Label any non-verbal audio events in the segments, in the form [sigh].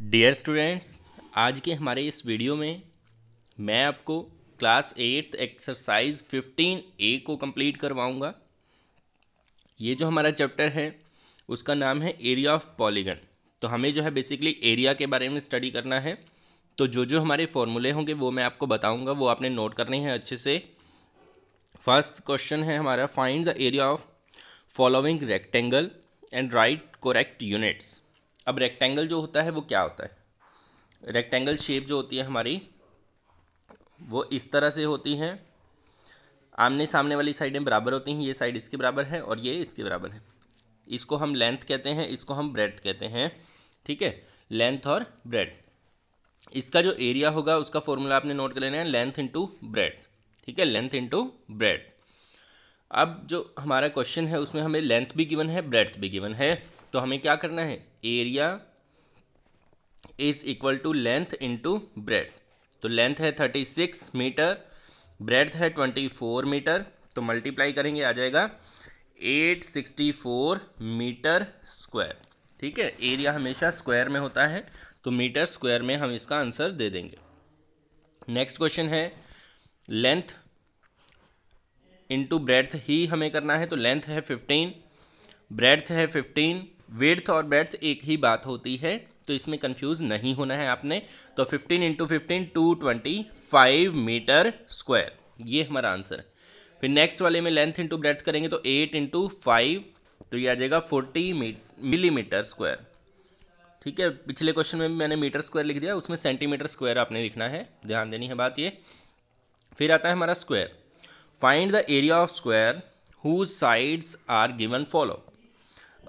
dear students आज के हमारे इस वीडियो में मैं आपको class eighth exercise fifteen A को कंप्लीट करवाऊंगा ये जो हमारा चैप्टर है उसका नाम है एरिया ऑफ पॉलीगन तो हमें जो है बेसिकली एरिया के बारे में स्टडी करना है तो जो जो हमारे फॉर्मूले होंगे वो मैं आपको बताऊंगा वो आपने नोट करने हैं अच्छे से फर्स्ट क्वेश्चन है हमारा find the area of following rectangle and write correct units अब रेक्टेंगल जो होता है वो क्या होता है रेक्टेंगल शेप जो होती है हमारी वो इस तरह से होती हैं आमने सामने वाली साइडें बराबर होती हैं ये साइड इसके बराबर है और ये इसके बराबर है इसको हम लेंथ कहते हैं इसको हम ब्रेड कहते हैं ठीक है लेंथ और ब्रेड इसका जो एरिया होगा उसका फॉर्मूला आपने नोट कर लेना है लेंथ इंटू ब्रेड ठीक है लेंथ इंटू ब्रेड अब जो हमारा क्वेश्चन है उसमें हमें लेंथ भी गिवन है ब्रेथ भी गिवन है तो हमें क्या करना है area is equal to length into breadth तो लेंथ है थर्टी सिक्स मीटर ब्रेड है ट्वेंटी फोर मीटर तो मल्टीप्लाई करेंगे आ जाएगा eight sixty four metre square ठीक है एरिया हमेशा स्क्वायर में होता है तो मीटर स्क्वायर में हम इसका आंसर दे देंगे नेक्स्ट क्वेश्चन है लेंथ इंटू ब्रेड ही हमें करना है तो लेंथ है फिफ्टीन ब्रेड है फिफ्टीन वेड्थ और ब्रेड्थ एक ही बात होती है तो इसमें कंफ्यूज नहीं होना है आपने तो 15 into fifteen two twenty five metre square ये हमारा आंसर फिर नेक्स्ट वाले में लेंथ इंटू ब्रेथ करेंगे तो एट इंटू फाइव तो ये आ जाएगा फोर्टी मिलीमीटर स्क्वायर ठीक है पिछले क्वेश्चन में भी मैंने मीटर स्क्वायर लिख दिया उसमें सेंटीमीटर स्क्वायर आपने लिखना है ध्यान देनी है बात ये फिर आता है हमारा square find the area of square whose sides are given follow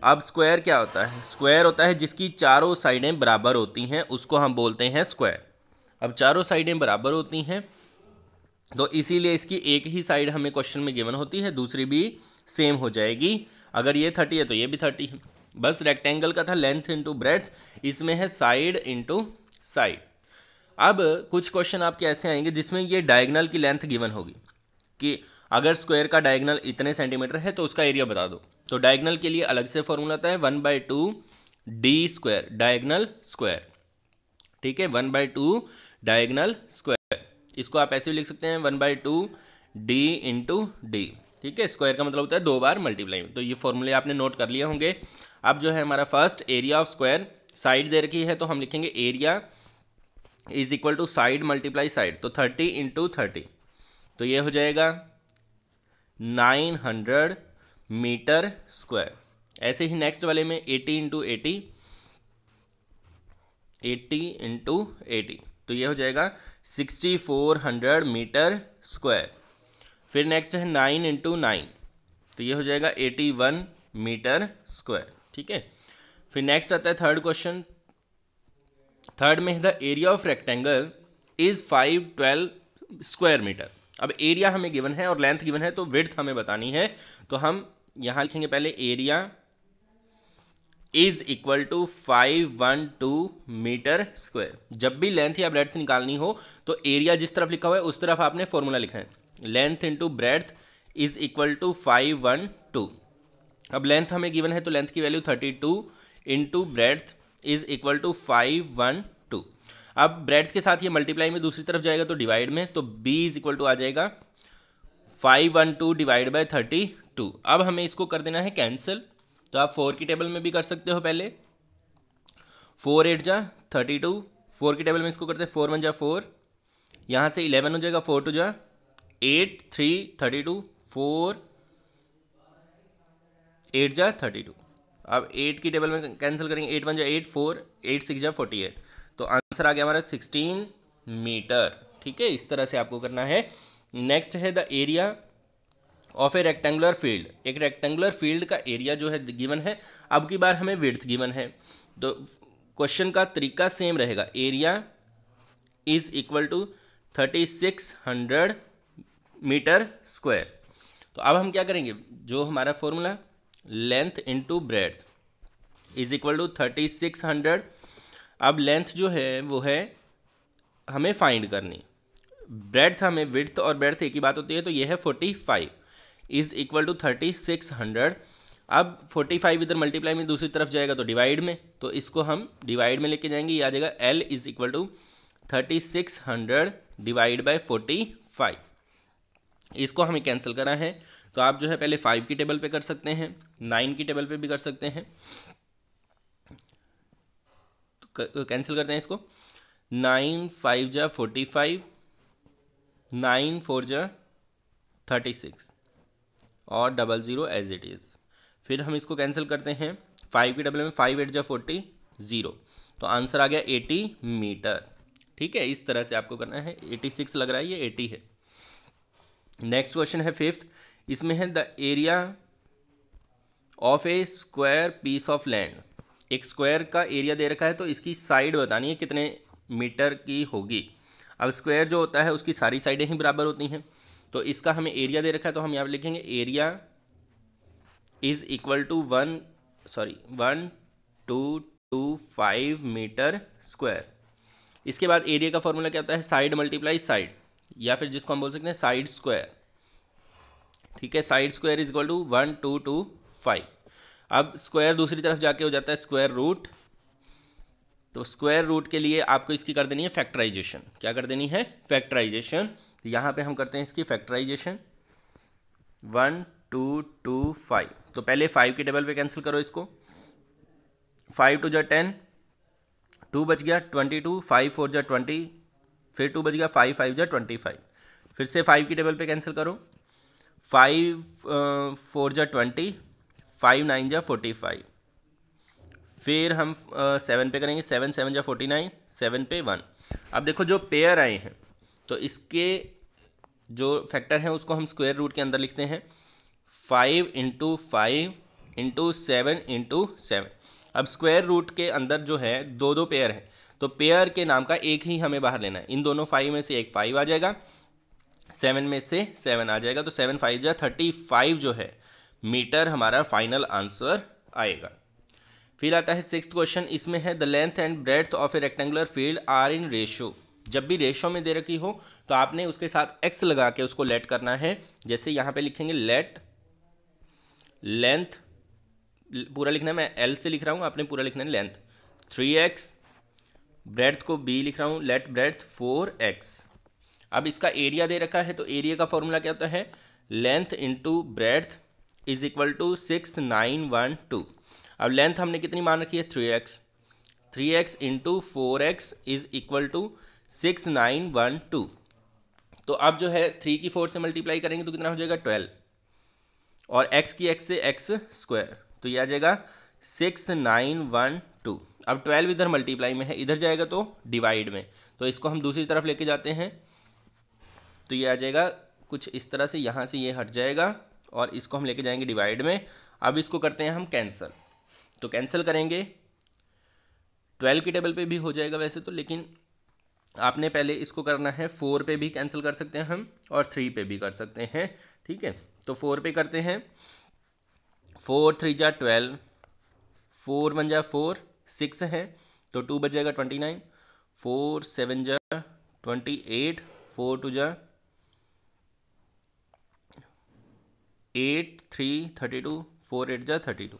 अब स्क्वायर क्या होता है स्क्वायर होता है जिसकी चारों साइडें बराबर होती हैं उसको हम बोलते हैं स्क्वायर अब चारों साइडें बराबर होती हैं तो इसीलिए इसकी एक ही साइड हमें क्वेश्चन में गिवन होती है दूसरी भी सेम हो जाएगी अगर ये थर्टी है तो ये भी थर्टी है बस रेक्टेंगल का था लेंथ इंटू ब्रेथ इसमें है साइड इंटू साइड अब कुछ क्वेश्चन आपके ऐसे आएंगे जिसमें ये डायगनल की लेंथ गिवन होगी कि अगर स्क्वायर का डायगनल इतने सेंटीमीटर है तो उसका एरिया बता दो तो डायगनल के लिए अलग से फॉर्मूला था है one by two D square diagonal square ठीक है one by two diagonal square इसको आप ऐसे भी लिख सकते हैं one by two D into D ठीक है स्क्वायर का मतलब होता है दो बार मल्टीप्लाई तो ये फॉर्मूले आपने नोट कर लिए होंगे अब जो है हमारा first area of square side दे रखी है तो हम लिखेंगे area is equal to side multiply side तो थर्टी इंटू थर्टी तो ये हो जाएगा नाइन हंड्रेड मीटर स्क्वायर ऐसे ही नेक्स्ट वाले में eighty into eighty eighty into eighty तो ये हो जाएगा sixty four hundred metre square फिर नेक्स्ट है नाइन इंटू नाइन तो ये हो जाएगा एटी वन मीटर स्क्वायर ठीक है फिर नेक्स्ट आता है थर्ड क्वेश्चन थर्ड में the area of rectangle is five twelve square metre अब एरिया हमें गिवन है और लेंथ गिवन है तो विड्थ हमें बतानी है तो हम यहां लिखेंगे पहले area is equal to five one two metre square जब भी लेंथ या ब्रेथ निकालनी हो तो एरिया जिस तरफ लिखा हुआ है उस तरफ आपने फॉर्मूला लिखा है length into breadth is equal to five one two अब लेंथ हमें गिवन है तो लेंथ की value thirty two into breadth is equal to five one अब ब्रेड के साथ ये मल्टीप्लाई में दूसरी तरफ जाएगा तो डिवाइड में तो b इज इक्वल टू आ जाएगा five one two divide by thirty two अब हमें इसको कर देना है कैंसिल तो आप फोर की टेबल में भी कर सकते हो पहले फोर एट जा थर्टी टू फोर की टेबल में इसको करते हैं फोर वन जा फोर यहाँ से इलेवन हो जाएगा फोर टू जा eight three thirty two four eight जा थर्टी टू अब एट की टेबल में कैंसिल करेंगे एट वन जा एट फोर एट सिक्स जा फोर्टी एट तो आंसर आ गया हमारा सिक्सटीन मीटर ठीक है इस तरह से आपको करना है नेक्स्ट है the area of a rectangular field एक रेक्टेंगुलर फील्ड का एरिया जो है गिवन है अब की बार हमें विर्थ गिवन है तो क्वेश्चन का तरीका सेम रहेगा area is equal to thirty six hundred metre square तो अब हम क्या करेंगे जो हमारा formula length into breadth is equal to thirty six hundred अब लेंथ जो है वो है हमें फाइंड करनी ब्रेड्थ हमें विड्थ और ब्रेड्थ एक ही बात होती है तो ये है forty five is equal to thirty six hundred अब फोर्टी फाइव इधर मल्टीप्लाई में दूसरी तरफ जाएगा तो डिवाइड में तो इसको हम डिवाइड में लेके जाएंगे ये आ जाएगा L is equal to thirty six hundred divide by forty five इसको हमें कैंसिल करना है तो आप जो है पहले फाइव की टेबल पे कर सकते हैं नाइन की टेबल पे भी कर सकते हैं कैंसिल करते हैं इसको नाइन फाइव जा फोर्टी फाइव नाइन फोर जा थर्टी सिक्स और double zero as it is फिर हम इसको कैंसिल करते हैं फाइव के डबल में फाइव एट जा फोर्टी ज़ीरो तो आंसर आ गया एटी मीटर ठीक है इस तरह से आपको करना है एटी सिक्स लग रहा है ये एटी है नेक्स्ट क्वेश्चन है फिफ्थ इसमें है the area of a square piece of land एक स्क्वायर का एरिया दे रखा है तो इसकी साइड बतानी है कितने मीटर की होगी अब स्क्वायर जो होता है उसकी सारी साइडें ही बराबर होती हैं तो इसका हमें एरिया दे रखा है तो हम यहाँ पर लिखेंगे area is equal to one sorry one two two five metre square इसके बाद एरिया का फॉर्मूला क्या होता है साइड मल्टीप्लाई साइड या फिर जिसको हम बोल सकते हैं साइड स्क्वायर ठीक है side square is equal to one two two five अब स्क्वायर दूसरी तरफ जाके हो जाता है स्क्वायर रूट तो स्क्वायर रूट के लिए आपको इसकी कर देनी है फैक्टराइजेशन क्या कर देनी है फैक्टराइजेशन तो यहाँ पे हम करते हैं इसकी factorisation one two two five तो पहले फाइव के टेबल पे कैंसिल करो इसको फाइव टू जो टेन टू बच गया ट्वेंटी टू फाइव फोर जो ट्वेंटी फिर टू बच गया फाइव फाइव जो ट्वेंटी फाइव फिर से फाइव की टेबल पे कैंसिल करो फाइव फोर जो ट्वेंटी फाइव नाइन जा फोर्टी फाइव फिर हम सेवन uh, पे करेंगे सेवन सेवन जा फोर्टी नाइन सेवन पे वन अब देखो जो पेयर आए हैं तो इसके जो फैक्टर हैं उसको हम स्क्वेयर रूट के अंदर लिखते हैं five into five into seven into seven अब स्क्वेयर रूट के अंदर जो है दो दो पेयर हैं तो पेयर के नाम का एक ही हमें बाहर लेना है इन दोनों फाइव में से एक फाइव आ जाएगा सेवन में से सेवन आ जाएगा तो सेवन फाइव जा थर्टी फाइव जो है मीटर हमारा फाइनल आंसर आएगा फिर आता है सिक्स क्वेश्चन इसमें है the length and breadth of a rectangular field are in ratio जब भी रेशो में दे रखी हो तो आपने उसके साथ एक्स लगा के उसको लेट करना है जैसे यहाँ पे लिखेंगे लेट लेंथ पूरा लिखना है मैं एल से लिख रहा हूं आपने पूरा लिखना है लेंथ थ्री एक्स ब्रेथ को बी लिख रहा हूं लेट ब्रेथ फोर एक्स अब इसका एरिया दे रखा है तो एरिया का फॉर्मूला क्या होता है length into breadth is equal to six nine one two अब लेंथ हमने कितनी मान रखी है three X three X into four X is equal to six nine one two तो अब जो है थ्री की फोर से मल्टीप्लाई करेंगे तो कितना हो जाएगा ट्वेल्व और एक्स की एक्स से एक्स स्क्वायर तो ये आ जाएगा सिक्स नाइन वन टू अब ट्वेल्व इधर मल्टीप्लाई में है इधर जाएगा तो डिवाइड में तो इसको हम दूसरी तरफ लेके जाते हैं तो ये आ जाएगा कुछ इस तरह से यहाँ से ये हट जाएगा और इसको हम लेके जाएंगे डिवाइड में अब इसको करते हैं हम कैंसिल तो कैंसिल करेंगे ट्वेल्व की टेबल पे भी हो जाएगा वैसे तो लेकिन आपने पहले इसको करना है फोर पे भी कैंसिल कर सकते हैं हम और थ्री पे भी कर सकते हैं ठीक है तो फोर पे करते हैं फोर थ्री जा ट्वेल्व फोर वन जा फोर सिक्स है तो टू बजेगा ट्वेंटी नाइन फोर सेवन जा ट्वेंटी एट फोर टू जा eight three thirty two four eight जा थर्टी टू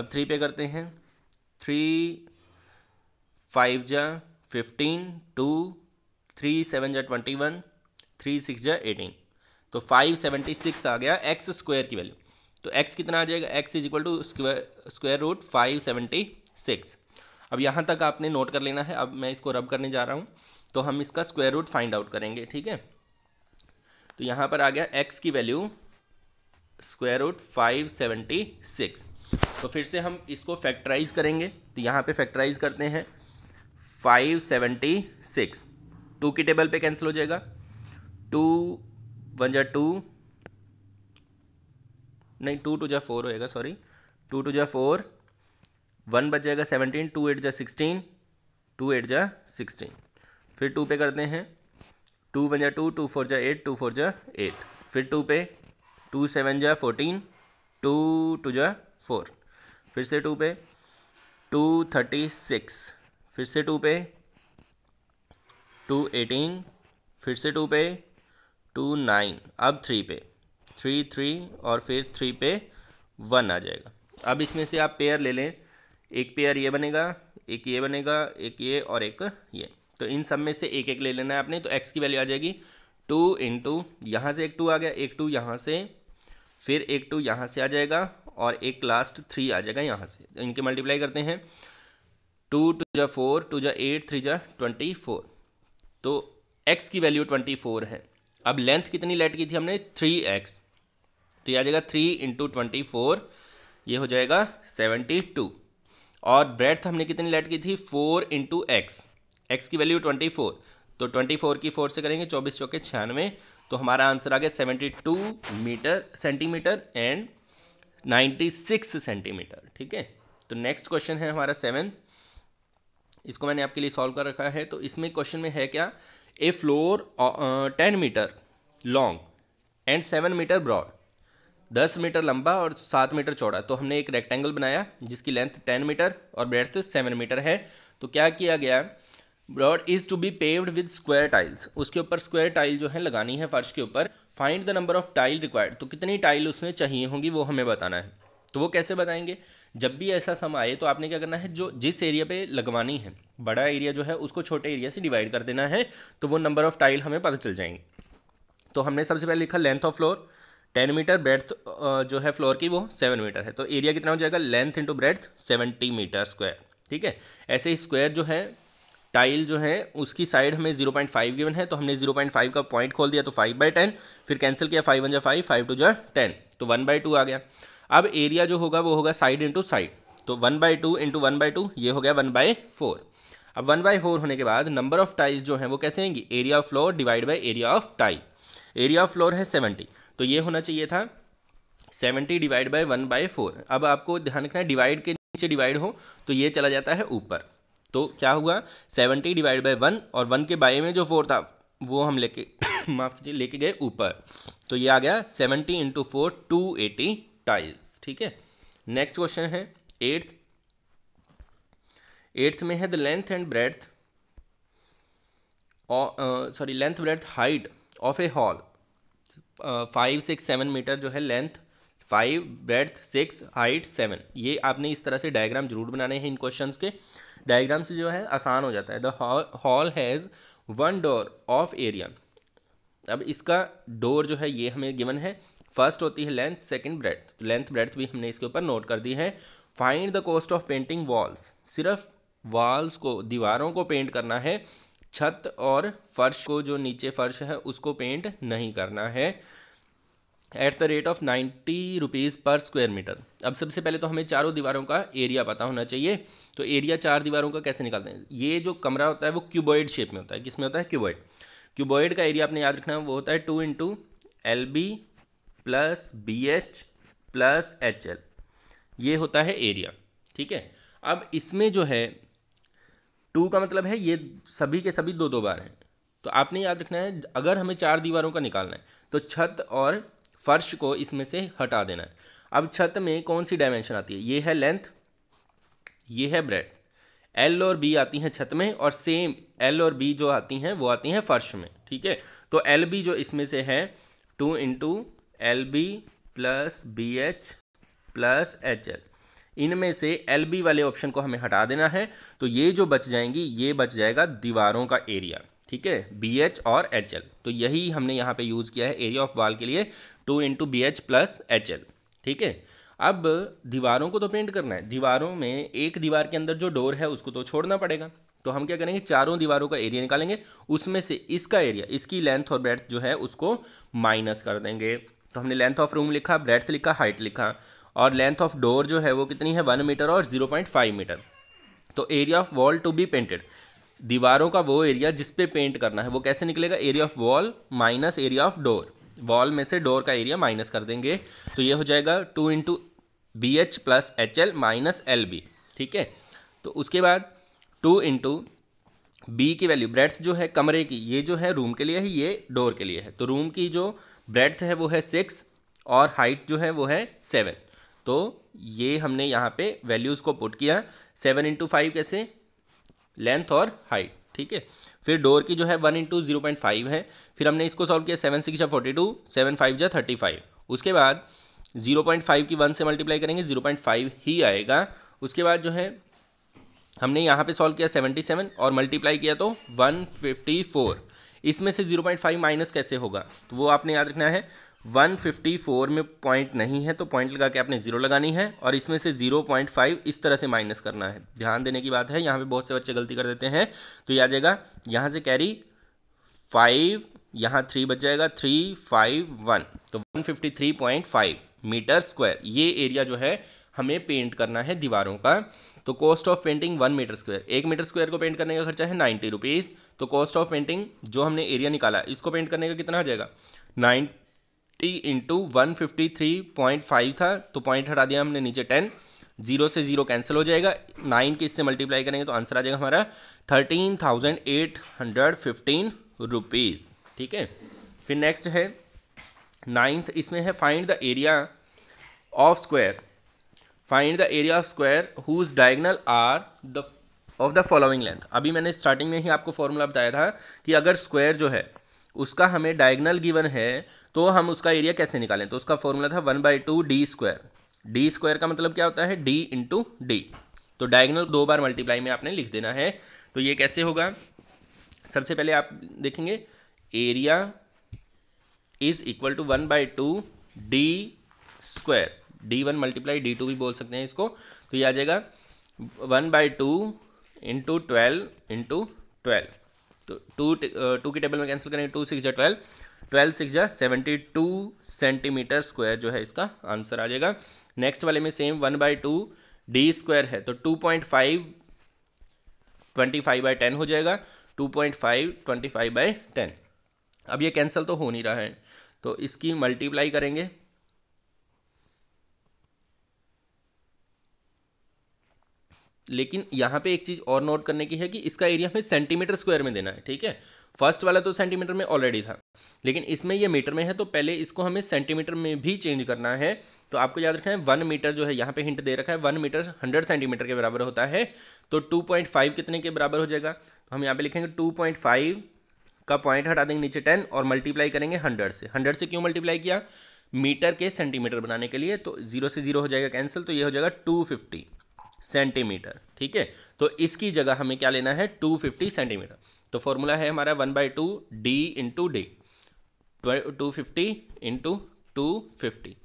अब थ्री पे करते हैं थ्री फाइव जा फिफ्टीन टू थ्री सेवन जा ट्वेंटी वन थ्री सिक्स जा एटीन तो फाइव सेवेंटी सिक्स आ गया एक्स स्क्वायर की वैल्यू तो एक्स कितना आ जाएगा x is equal to square square root five seventy six अब यहाँ तक आपने नोट कर लेना है अब मैं इसको रब करने जा रहा हूँ तो हम इसका स्क्वायर रूट फाइंड आउट करेंगे ठीक है तो यहाँ पर आ गया एक्स की value square root five seventy six तो फिर से हम इसको फैक्टराइज करेंगे तो यहाँ पे फैक्टराइज करते हैं फाइव सेवेंटी सिक्स टू की टेबल पे कैंसिल हो जाएगा टू वन जा टू नहीं टू टू जा फोर होएगा सॉरी टू टू जा फोर वन बच जाएगा सेवनटीन टू एट जा सिक्सटीन टू एट जा सिक्सटीन फिर टू पे करते हैं टू वन जा टू टू फोर जा एट टू फोर जा एट फिर टू पे टू सेवन जो है फोर्टीन टू टू जो है फोर फिर से टू पे टू थर्टी सिक्स फिर से टू पे टू एटीन फिर से टू पे टू नाइन अब थ्री पे थ्री थ्री और फिर थ्री पे वन आ जाएगा अब इसमें से आप पेयर ले लें एक पेयर ये बनेगा एक ये बनेगा एक ये और एक ये तो इन सब में से एक एक ले लेना है आपने तो एक्स की वैल्यू आ जाएगी टू इंटू यहाँ से एक टू आ गया एक टू यहाँ से फिर एक टू यहाँ से आ जाएगा और एक लास्ट थ्री आ जाएगा यहाँ से तो इनके मल्टीप्लाई करते हैं टू टू जा फोर टू जा एट थ्री जा ट्वेंटी फोर तो एक्स की वैल्यू ट्वेंटी फोर है अब लेंथ कितनी लेट की थी हमने थ्री एक्स तो ये आ जाएगा थ्री इंटू ट्वेंटी फोर ये हो जाएगा सेवेंटी टू और ब्रेथ हमने कितनी लेट की थी फोर इंटू एक्स एक्स की वैल्यू ट्वेंटी फोर तो ट्वेंटी फोर की फोर से करेंगे चौबीस चौके छियानवे तो हमारा आंसर आ गया seventy two metre centimetre and ninety six centimetre ठीक है तो नेक्स्ट क्वेश्चन है हमारा सेवन इसको मैंने आपके लिए सॉल्व कर रखा है तो इसमें क्वेश्चन में है क्या a floor ten metre long and seven metre broad दस मीटर लंबा और सात मीटर चौड़ा तो हमने एक रेक्टेंगल बनाया जिसकी लेंथ टेन मीटर और ब्रेथ सेवन मीटर है तो क्या किया गया broad is to be paved with square tiles उसके ऊपर स्क्वायर टाइल जो है लगानी है फर्श के ऊपर find the number of tile required तो कितनी टाइल उसमें चाहिए होंगी वो हमें बताना है तो वो कैसे बताएंगे जब भी ऐसा सम आए तो आपने क्या करना है जो जिस एरिया पे लगवानी है बड़ा एरिया जो है उसको छोटे एरिया से डिवाइड कर देना है तो वो नंबर ऑफ टाइल हमें पता चल जाएंगे तो हमने सबसे पहले लिखा length of floor ten metre breadth जो है फ्लोर की वो सेवन मीटर है तो एरिया कितना हो जाएगा length into breadth seventy metre square ठीक है ऐसे ही स्क्वायर जो है टाइल जो है उसकी साइड हमें जीरो पॉइंट फाइव गिवन है तो हमने जीरो पॉइंट फाइव का पॉइंट खोल दिया तो फाइव बाई टेन फिर कैंसिल किया फाइव वन जो फाइव फाइव टू है टेन तो वन बाई टू आ गया अब एरिया जो होगा वो होगा साइड इंटू साइड तो one by two into one by two ये हो गया वन बाई फोर अब वन बाई फोर होने के बाद नंबर ऑफ टाइल्स जो हैं वो कैसे आएंगी area of floor divide by area of tile area of floor है सेवेंटी तो ये होना चाहिए था seventy divide by one by four अब आपको ध्यान रखना है डिवाइड के नीचे डिवाइड हो तो ये चला जाता है ऊपर तो क्या हुआ सेवेंटी डिवाइड बाई वन और वन के बाई में जो फोर था वो हम लेके [coughs] माफ कीजिए लेके गए ऊपर तो ये आ गया seventy into four two eighty tiles ठीक है नेक्स्ट क्वेश्चन है एट्थ एट्थ में है the length and breadth sorry length breadth height of a hall five six seven metre जो है length five breadth six height seven ये आपने इस तरह से डायग्राम जरूर बनाने हैं इन क्वेश्चंस के डायग्राम से जो है आसान हो जाता है the hall has one door of area अब इसका डोर जो है ये हमें गिवन है फर्स्ट होती है length second breadth length breadth भी हमने इसके ऊपर नोट कर दी है find the cost of painting walls सिर्फ वॉल्स को दीवारों को पेंट करना है छत और फर्श को जो नीचे फर्श है उसको पेंट नहीं करना है at the rate of ninety rupees per square metre अब सबसे पहले तो हमें चारों दीवारों का एरिया पता होना चाहिए तो एरिया चार दीवारों का कैसे निकालते हैं ये जो कमरा होता है वो क्यूबॉइड शेप में होता है किसमें होता है क्यूबॉइड क्यूबॉइड का एरिया आपने याद रखना है वो होता है two into L B plus B H plus H L ये होता है एरिया ठीक है अब इसमें जो है टू का मतलब है ये सभी के सभी दो दो बार हैं तो आपने याद रखना है अगर हमें चार दीवारों का निकालना है तो छत और फर्श को इसमें से हटा देना है अब छत में कौन सी डायमेंशन आती है ये है लेंथ ये है ब्रेड एल और बी आती हैं छत में और सेम एल और बी जो आती हैं वो आती हैं फर्श में ठीक है तो एल बी जो इसमें से है two into L B plus B H plus H L इनमें से एल बी वाले ऑप्शन को हमें हटा देना है तो ये जो बच जाएंगी ये बच जाएगा दीवारों का एरिया ठीक है बी एच और एच एल तो यही हमने यहाँ पे यूज़ किया है एरिया ऑफ वाल के लिए two into B H plus H L ठीक है अब दीवारों को तो पेंट करना है दीवारों में एक दीवार के अंदर जो डोर है उसको तो छोड़ना पड़ेगा तो हम क्या करेंगे चारों दीवारों का एरिया निकालेंगे उसमें से इसका एरिया इसकी लेंथ और ब्रेथ जो है उसको माइनस कर देंगे तो हमने लेंथ ऑफ रूम लिखा ब्रेथ लिखा हाइट लिखा और लेंथ ऑफ डोर जो है वो कितनी है वन मीटर और जीरो पॉइंट फाइव मीटर तो area of wall to be painted दीवारों का वो एरिया जिस पे पेंट करना है वो कैसे निकलेगा area of wall minus area of door wall में से डोर का एरिया माइनस कर देंगे तो ये हो जाएगा two into B H plus H L minus L B ठीक है तो उसके बाद टू इंटू बी की वैल्यू ब्रेड्थ जो है कमरे की ये जो है रूम के लिए है ये डोर के लिए है तो रूम की जो ब्रेड्थ है वो है सिक्स और हाइट जो है वो है सेवन तो ये हमने यहाँ पे वैल्यूज़ को पुट किया सेवन इंटू फाइव कैसे लेंथ और हाइट ठीक है फिर डोर की जो है one into zero point five है फिर हमने इसको सॉल्व किया सेवन सिक्स या फोर्टी टू सेवन फाइव या थर्टी फाइव उसके बाद जीरो पॉइंट फाइव की वन से मल्टीप्लाई करेंगे जीरो पॉइंट फाइव ही आएगा उसके बाद जो है हमने यहाँ पे सॉल्व किया सेवेंटी सेवन और मल्टीप्लाई किया तो वन फिफ्टी फोर इसमें से जीरो पॉइंट फाइव माइनस कैसे होगा तो वो आपने याद रखना है 154 में पॉइंट नहीं है तो पॉइंट लगा के आपने जीरो लगानी है और इसमें से 0.5 इस तरह से माइनस करना है ध्यान देने की बात है यहाँ पे बहुत से बच्चे गलती कर देते हैं तो ये आ जाएगा यहाँ से कैरी फाइव यहाँ थ्री बच जाएगा थ्री फाइव वन तो one fifty three point five metre square ये एरिया जो है हमें पेंट करना है दीवारों का तो cost of painting one metre square एक मीटर स्क्वायर को पेंट करने का खर्चा है नाइन्टी रुपीज़ तो कॉस्ट ऑफ पेंटिंग जो हमने एरिया निकाला इसको पेंट करने का कितना आ जाएगा nine fifty into one fifty three point five था तो पॉइंट हटा दिया हमने नीचे टेन जीरो से जीरो कैंसिल हो जाएगा नाइन के इससे मल्टीप्लाई करेंगे तो आंसर आ जाएगा हमारा thirteen thousand eight hundred fifteen rupees ठीक है फिर नेक्स्ट है नाइन्थ इसमें है find the area of square find the area of square whose diagonal are the of the following length अभी मैंने स्टार्टिंग में ही आपको फॉर्मूला बताया था कि अगर स्क्वायर जो है उसका हमें डायगनल गिवन है तो हम उसका एरिया कैसे निकालें तो उसका फॉर्मूला था one by two D square d square का मतलब क्या होता है डी इंटू डी तो डायगनल दो बार मल्टीप्लाई में आपने लिख देना है तो ये कैसे होगा सबसे पहले आप देखेंगे area is equal to one by two D square d one multiply d two भी बोल सकते हैं इसको तो ये आ जाएगा one by two into twelve into twelve तो टू टू की टेबल में कैंसिल करेंगे टू सिक्स जा ट्वेल्व ट्वेल्व सिक्स जा सेवेंटी टू सेंटीमीटर स्क्वायर जो है इसका आंसर आ जाएगा नेक्स्ट वाले में same one by two D square है तो to point five twenty five by ten हो जाएगा two point five twenty five by ten अब ये कैंसिल तो हो नहीं रहा है तो इसकी मल्टीप्लाई करेंगे लेकिन यहाँ पे एक चीज़ और नोट करने की है कि इसका एरिया हमें सेंटीमीटर स्क्वायर में देना है ठीक है फर्स्ट वाला तो सेंटीमीटर में ऑलरेडी था लेकिन इसमें ये मीटर में है तो पहले इसको हमें सेंटीमीटर में भी चेंज करना है तो आपको याद रखना है वन मीटर जो है यहाँ पे हिंट दे रखा है वन मीटर हंड्रेड सेंटीमीटर के बराबर होता है तो टू पॉइंट फाइव कितने के बराबर हो जाएगा तो हम यहाँ पे लिखेंगे टू पॉइंट फाइव का पॉइंट हटा देंगे नीचे टेन और मल्टीप्लाई करेंगे हंड्रेड से हंड्रेड से क्यों मल्टीप्लाई किया मीटर के सेंटीमीटर बनाने के लिए तो जीरो से जीरो हो जाएगा कैंसिल तो ये हो जाएगा टू फिफ्टी सेंटीमीटर ठीक है तो इसकी जगह हमें क्या लेना है 250 सेंटीमीटर तो फॉर्मूला है हमारा one by two D into d two fifty into two fifty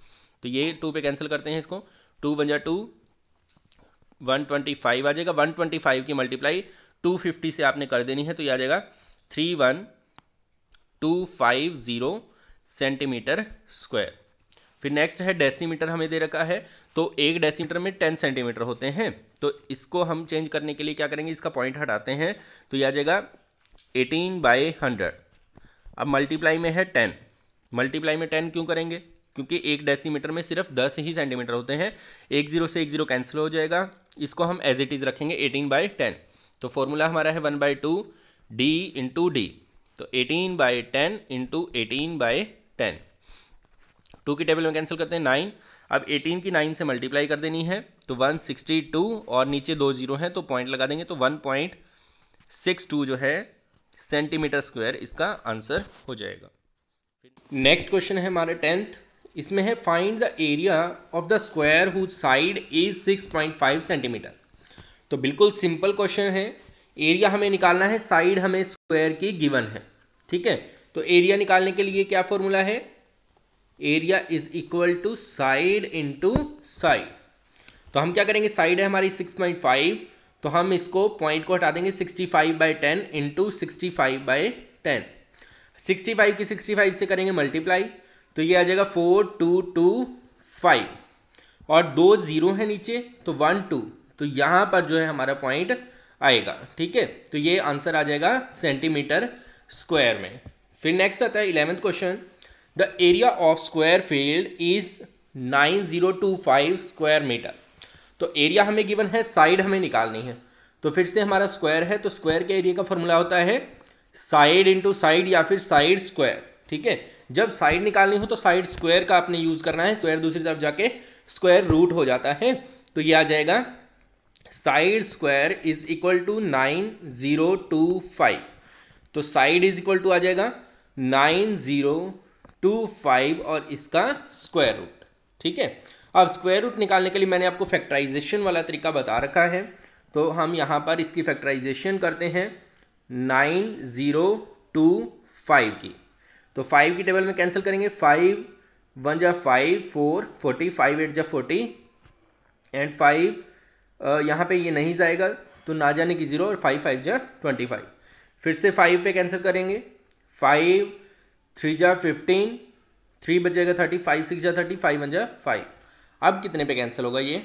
तो ये टू पे कैंसिल करते हैं इसको टू वन जा टू वन ट्वेंटी फाइव आ जाएगा वन ट्वेंटी फाइव की मल्टीप्लाई टू फिफ्टी से आपने कर देनी है तो ये आ जाएगा three one two five zero centimetre square फिर नेक्स्ट है डेसीमीटर हमें दे रखा है तो एक डेसीमीटर में टेन सेंटीमीटर होते हैं तो इसको हम चेंज करने के लिए क्या करेंगे इसका पॉइंट हटाते हैं तो यह आ जाएगा एटीन बाई हंड्रेड अब मल्टीप्लाई में है टेन मल्टीप्लाई में टेन क्यों करेंगे क्योंकि एक डेसीमीटर में सिर्फ दस ही सेंटीमीटर होते हैं एक जीरो से एक जीरो कैंसिल हो जाएगा इसको हम एज इट इज़ रखेंगे एटीन बाई टेन तो फॉर्मूला हमारा है one by two D into d तो eighteen by ten into eighteen by ten two की टेबल में कैंसिल करते हैं नाइन अब एटीन की नाइन से मल्टीप्लाई कर देनी है तो वन सिक्सटी टू और नीचे दो जीरो हैं तो पॉइंट लगा देंगे तो वन पॉइंट सिक्स टू जो है सेंटीमीटर स्क्वायर इसका आंसर हो जाएगा नेक्स्ट क्वेश्चन है हमारे टेंथ इसमें है find the area of the square who side is six point five centimetre तो बिल्कुल सिंपल क्वेश्चन है एरिया हमें निकालना है साइड हमें स्क्वायर की गिवन है ठीक है तो एरिया निकालने के लिए क्या फॉर्मूला है area is equal to side into side तो हम क्या करेंगे साइड है हमारी सिक्स पॉइंट फाइव तो हम इसको पॉइंट को हटा देंगे sixty five by ten into sixty five by ten sixty five की सिक्सटी फाइव से करेंगे मल्टीप्लाई तो ये आ जाएगा फोर टू टू फाइव और दो ज़ीरो है नीचे तो वन टू तो यहाँ पर जो है हमारा पॉइंट आएगा ठीक है तो ये आंसर आ जाएगा सेंटीमीटर स्क्वायर में फिर नेक्स्ट आता है eleventh question the area of square field is 9025 square metre तो एरिया हमें गिवन है साइड हमें निकालनी है तो फिर से हमारा स्क्वायर है तो स्क्वायर के एरिया का फॉर्मूला होता है साइड इंटू साइड या फिर साइड स्क्वायर ठीक है जब साइड निकालनी हो तो साइड स्क्वायर का आपने यूज़ करना है स्क्वायर दूसरी तरफ जाके स्क्वायर रूट हो जाता है तो ये आ जाएगा side square is equal to nine zero two five तो साइड इज इक्वल टू आ जाएगा नाइन ज़ीरो टू फाइव और इसका स्क्वायर रूट ठीक है अब स्क्वायर रूट निकालने के लिए मैंने आपको फैक्टराइजेशन वाला तरीका बता रखा है तो हम यहाँ पर इसकी फैक्टराइजेशन करते हैं नाइन ज़ीरो टू फाइव की तो फाइव की टेबल में कैंसिल करेंगे फाइव वन जा five four forty five eight जा फोर्टी एंड फाइव यहाँ पे ये नहीं जाएगा तो ना जाने की ज़ीरो और फाइव फाइव जा ट्वेंटी फाइव फिर से फाइव पे कैंसिल करेंगे फाइव थ्री जा फिफ्टीन थ्री बच जाएगा थर्टी फाइव सिक्स जा थर्टी फाइव वन जा फाइव अब कितने पे कैंसिल होगा ये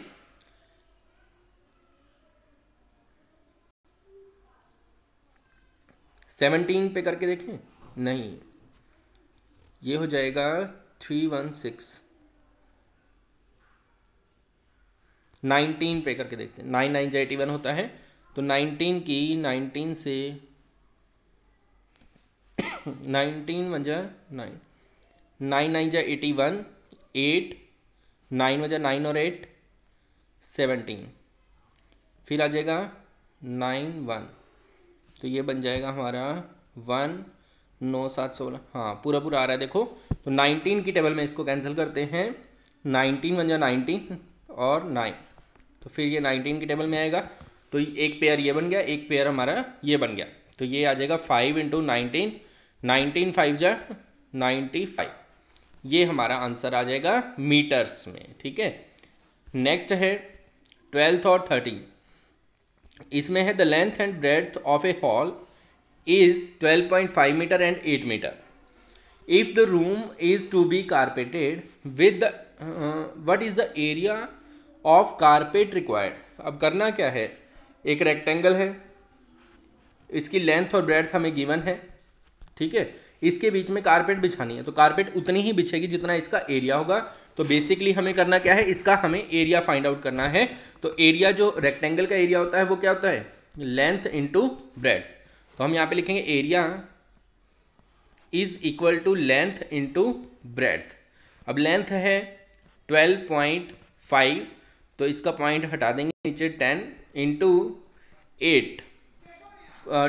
सेवनटीन पे करके देखें नहीं ये हो जाएगा थ्री वन सिक्स नाइनटीन पे करके देखते हैं नाइन नाइन जा एटी वन होता है तो नाइनटीन की नाइनटीन से नाइनटीन वजह नाइन नाइन नाइन जै एटी वन एट नाइन वजह नाइन और एट सेवनटीन फिर आ जाएगा नाइन वन तो ये बन जाएगा हमारा वन नौ सात सोलह हाँ पूरा पूरा आ रहा है देखो तो नाइनटीन की टेबल में इसको कैंसिल करते हैं नाइनटीन वन जो नाइनटीन और नाइन तो फिर ये नाइनटीन की टेबल में आएगा तो एक पेयर ये बन गया एक पेयर हमारा ये बन गया तो ये आ जाएगा five into nineteen nineteen five जा नाइन्टी फाइव ये हमारा आंसर आ जाएगा मीटर्स में ठीक है नेक्स्ट है ट्वेल्थ और थर्टीन इसमें है the length and breadth of a hall is twelve point five metre and eight metre if the room is to be carpeted with what is the area of carpet required अब करना क्या है एक rectangle है इसकी length और breath हमें given है ठीक है इसके बीच में कारपेट बिछानी है तो कारपेट उतनी ही बिछेगी जितना इसका एरिया होगा तो बेसिकली हमें करना क्या है इसका हमें एरिया फाइंड आउट करना है तो एरिया जो रेक्टेंगल का एरिया होता है वो क्या होता है लेंथ इंटू ब्रेड तो हम यहाँ पे लिखेंगे area is equal to length into breadth अब लेंथ है ट्वेल्व पॉइंट फाइव तो इसका पॉइंट हटा देंगे नीचे टेन इंटू एट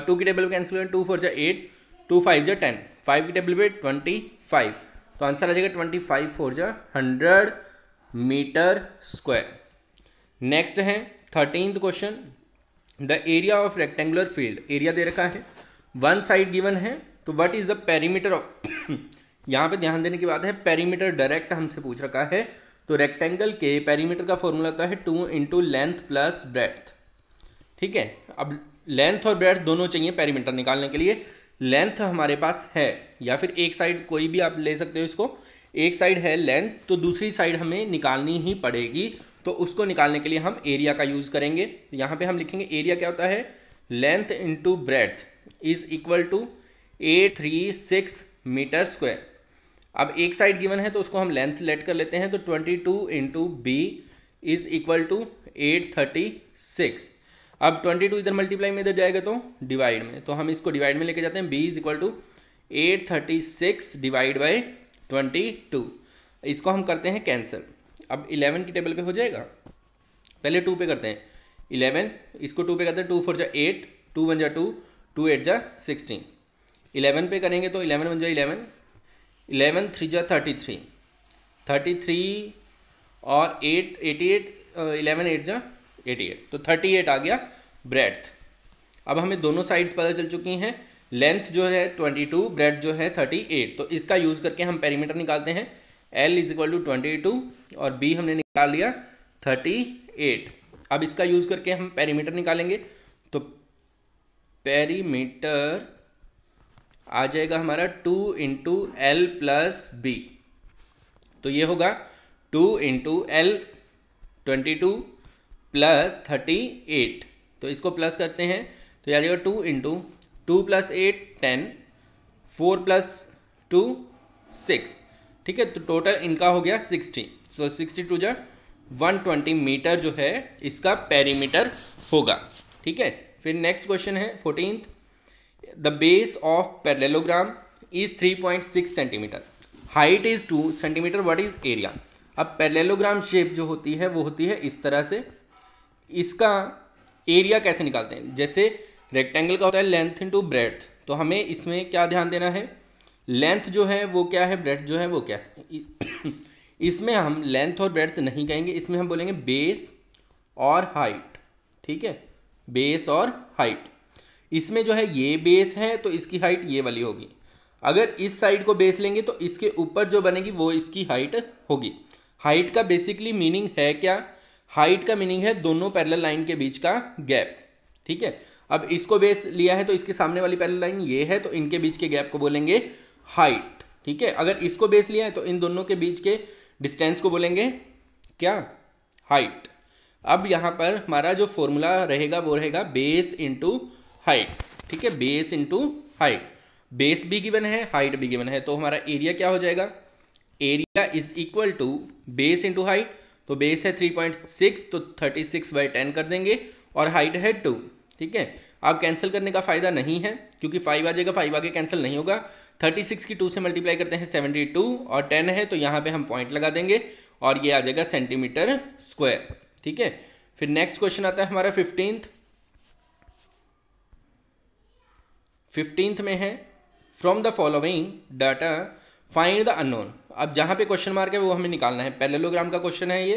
टू की टेबल कैंसिल टू फोर जो एट टू फाइव जा टेन फाइव की टेबल पे ट्वेंटी फाइव तो आंसर आ जाएगा ट्वेंटी फाइव फोर जा हंड्रेड मीटर स्क्वायर नेक्स्ट है thirteenth question the area of rectangular field area दे रखा है वन साइड गिवन है तो what is the perimeter of यहाँ पे ध्यान देने की बात है पेरीमीटर डायरेक्ट हमसे पूछ रखा है तो रेक्टेंगल के पेरीमीटर का फॉर्मूला होता है two into length plus breadth ठीक है अब लेंथ और ब्रेथ दोनों चाहिए पेरीमीटर निकालने के लिए लेंथ हमारे पास है या फिर एक साइड कोई भी आप ले सकते हो इसको एक साइड है लेंथ तो दूसरी साइड हमें निकालनी ही पड़ेगी तो उसको निकालने के लिए हम एरिया का यूज़ करेंगे यहाँ पे हम लिखेंगे एरिया क्या होता है length into breadth is equal to eight three six metre square अब एक साइड गिवन है तो उसको हम लेंथ लेट कर लेते हैं तो twenty two into b is equal to eight thirty six अब ट्वेंटी टू इधर मल्टीप्लाई में इधर जाएगा तो डिवाइड में तो हम इसको डिवाइड में लेके जाते हैं b is equal to eight thirty six divide by twenty two इसको हम करते हैं कैंसिल अब इलेवन की टेबल पे हो जाएगा पहले टू पे करते हैं इलेवन इसको टू पे करते हैं टू फोर जा एट टू वन जा टू टू एट जा सिक्सटीन इलेवन पे करेंगे तो इलेवन वन जा इलेवन इलेवन थ्री जा थर्टी थ्री थर्टी थ्री और eight eighty eight eleven eight जा एटी एट तो थर्टी एट आ गया ब्रेथ अब हमें दोनों साइड्स पता चल चुकी हैं लेंथ जो है ट्वेंटी टू ब्रेथ जो है थर्टी एट तो इसका यूज़ करके हम पेरीमीटर निकालते हैं l is equal to twenty two और बी हमने निकाल लिया थर्टी एट अब इसका यूज़ करके हम पेरीमीटर निकालेंगे तो पेरीमीटर आ जाएगा हमारा two into l plus b तो ये होगा two into l twenty two plus thirty eight तो इसको प्लस करते हैं तो याद आ जाएगा two into two plus eight ten four plus two six ठीक है तो टोटल इनका हो गया सिक्सटी सो सिक्सटी टू जो वन ट्वेंटी मीटर जो है इसका पेरीमीटर होगा ठीक है फिर नेक्स्ट क्वेश्चन है fourteen the base of parallelogram is three point six centimetre height is two centimetre what is area अब पैरेलोग्राम शेप जो होती है वो होती है इस तरह से इसका एरिया कैसे निकालते हैं जैसे रेक्टेंगल का होता है लेंथ इंटू ब्रेथ तो हमें इसमें क्या ध्यान देना है लेंथ जो है वो क्या है ब्रेथ जो है वो क्या है [coughs] इसमें हम लेंथ और ब्रेथ नहीं कहेंगे इसमें हम बोलेंगे बेस और हाइट ठीक है बेस और हाइट इसमें जो है ये बेस है तो इसकी हाइट ये वाली होगी अगर इस साइड को बेस लेंगे तो इसके ऊपर जो बनेगी वो इसकी हाइट होगी हाइट का बेसिकली मीनिंग है क्या हाइट का मीनिंग है दोनों पैरेलल लाइन के बीच का गैप ठीक है अब इसको बेस लिया है तो इसके सामने वाली पैरेलल लाइन ये है तो इनके बीच के गैप को बोलेंगे हाइट ठीक है अगर इसको बेस लिया है तो इन दोनों के बीच के डिस्टेंस को बोलेंगे क्या हाइट अब यहाँ पर हमारा जो फॉर्मूला रहेगा वो रहेगा बेस इंटू हाइट ठीक है बेस इंटू हाइट बेस भी गिवन है हाइट भी गिवन है तो हमारा एरिया क्या हो जाएगा area is equal to base into height तो बेस है 3.6 तो 36 सिक्स बाई टेन कर देंगे और हाइट है टू ठीक है अब कैंसिल करने का फ़ायदा नहीं है क्योंकि फाइव आ जाएगा फाइव आगे कैंसिल नहीं होगा थर्टी सिक्स की टू से मल्टीप्लाई करते हैं सेवेंटी टू और टेन है तो यहाँ पे हम पॉइंट लगा देंगे और ये आ जाएगा सेंटीमीटर स्क्वायर ठीक है फिर नेक्स्ट क्वेश्चन आता है हमारा फिफ्टींथ फिफ्टींथ में है from the following data find the unknown अब जहाँ पे क्वेश्चन मार्क है वो हमें निकालना है पैरेलोग्राम का क्वेश्चन है ये